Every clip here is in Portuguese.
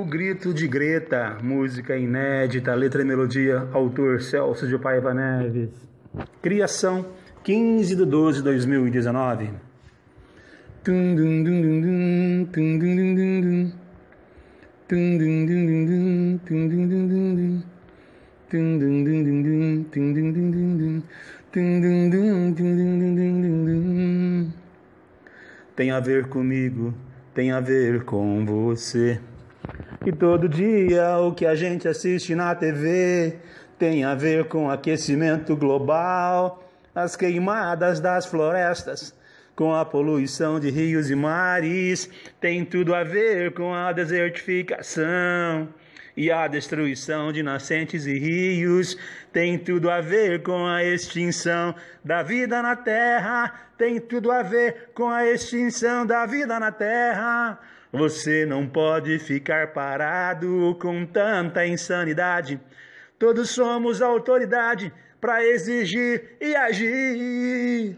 O Grito de Greta, música inédita, letra e melodia, autor Celso de Paiva Neves. Criação 15 de 12 de 2019. Tem a ver comigo, tem a ver com você. E todo dia o que a gente assiste na TV tem a ver com aquecimento global, as queimadas das florestas, com a poluição de rios e mares, tem tudo a ver com a desertificação. E a destruição de nascentes e rios tem tudo a ver com a extinção da vida na Terra, tem tudo a ver com a extinção da vida na Terra. Você não pode ficar parado com tanta insanidade. Todos somos autoridade para exigir e agir.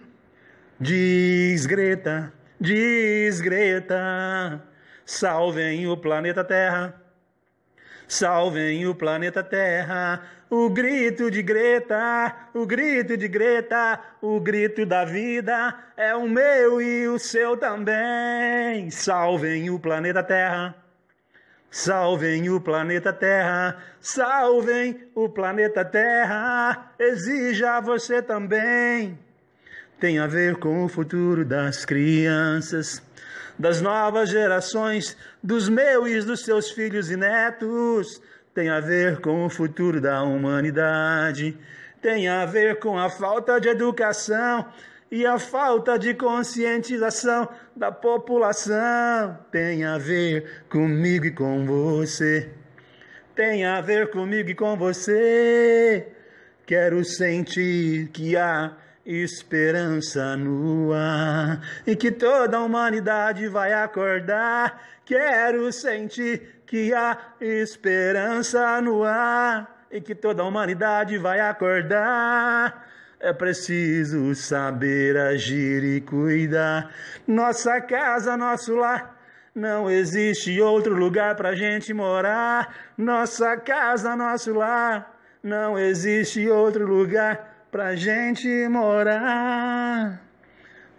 Diz Greta, diz Greta, salvem o planeta Terra. Salvem o planeta Terra, o grito de Greta, o grito de Greta, o grito da vida é o meu e o seu também. Salvem o planeta Terra. Salvem o planeta Terra, salvem o planeta Terra, exija você também. Tem a ver com o futuro das crianças das novas gerações, dos meus e dos seus filhos e netos. Tem a ver com o futuro da humanidade, tem a ver com a falta de educação e a falta de conscientização da população. Tem a ver comigo e com você. Tem a ver comigo e com você. Quero sentir que há esperança nua e que toda a humanidade vai acordar. Quero sentir que há esperança no ar e que toda a humanidade vai acordar. É preciso saber agir e cuidar. Nossa casa, nosso lar. Não existe outro lugar pra gente morar. Nossa casa, nosso lar. Não existe outro lugar pra gente morar.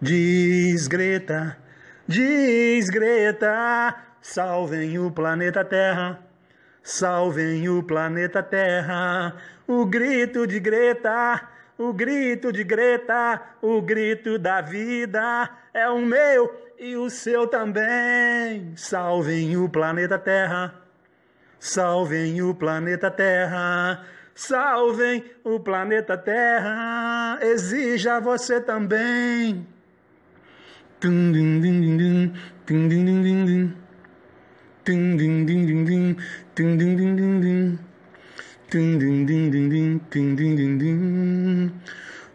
Diz Greta, diz Greta, salvem o planeta Terra. Salvem o planeta Terra. O grito de Greta, o grito de Greta, o grito da vida é o meu e o seu também. Salvem o planeta Terra. Salvem o planeta Terra. Salvem o planeta Terra, exija você também.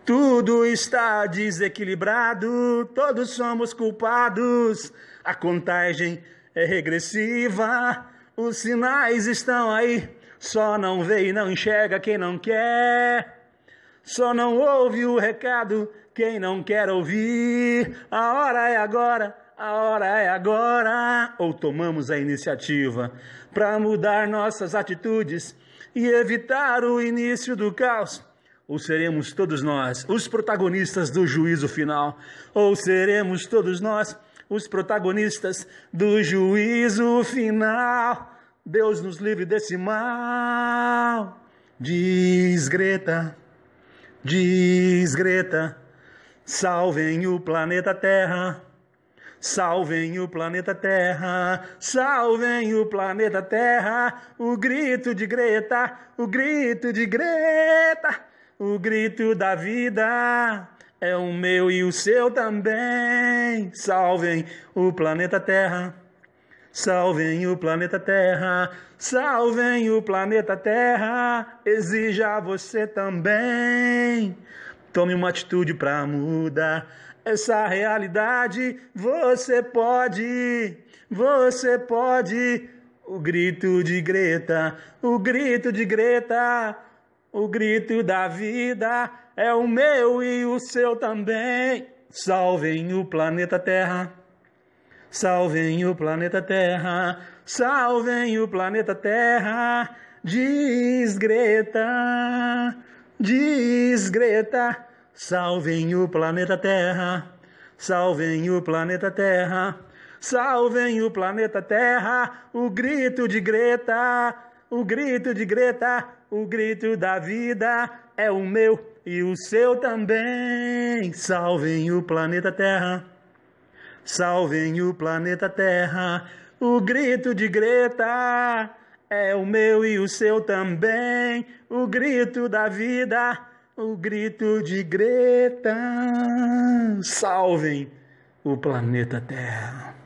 Tudo está desequilibrado, todos somos culpados. A contagem é regressiva, os sinais estão aí. Só não vê e não enxerga quem não quer. Só não ouve o recado quem não quer ouvir. A hora é agora, a hora é agora. Ou tomamos a iniciativa para mudar nossas atitudes e evitar o início do caos. Ou seremos todos nós os protagonistas do juízo final. Ou seremos todos nós os protagonistas do juízo final. Deus nos livre desse mal. Diz Greta, diz Greta, salvem o planeta Terra. Salvem o planeta Terra, salvem o planeta Terra, o grito de Greta, o grito de Greta, o grito da vida é o meu e o seu também. Salvem o planeta Terra. Salvem o planeta Terra, salvem o planeta Terra, exija você também. Tome uma atitude para mudar essa realidade. Você pode, você pode. O grito de Greta, o grito de Greta, o grito da vida é o meu e o seu também. Salvem o planeta Terra. Salvem o planeta Terra, salvem o planeta Terra, diz Greta, diz Greta. Salvem o planeta Terra, salvem o planeta Terra, salvem o planeta Terra, o grito de Greta, o grito de Greta, o grito da vida é o meu e o seu também. Salvem o planeta Terra. Salvem o planeta Terra, o grito de Greta é o meu e o seu também, o grito da vida, o grito de Greta. Salvem o planeta Terra.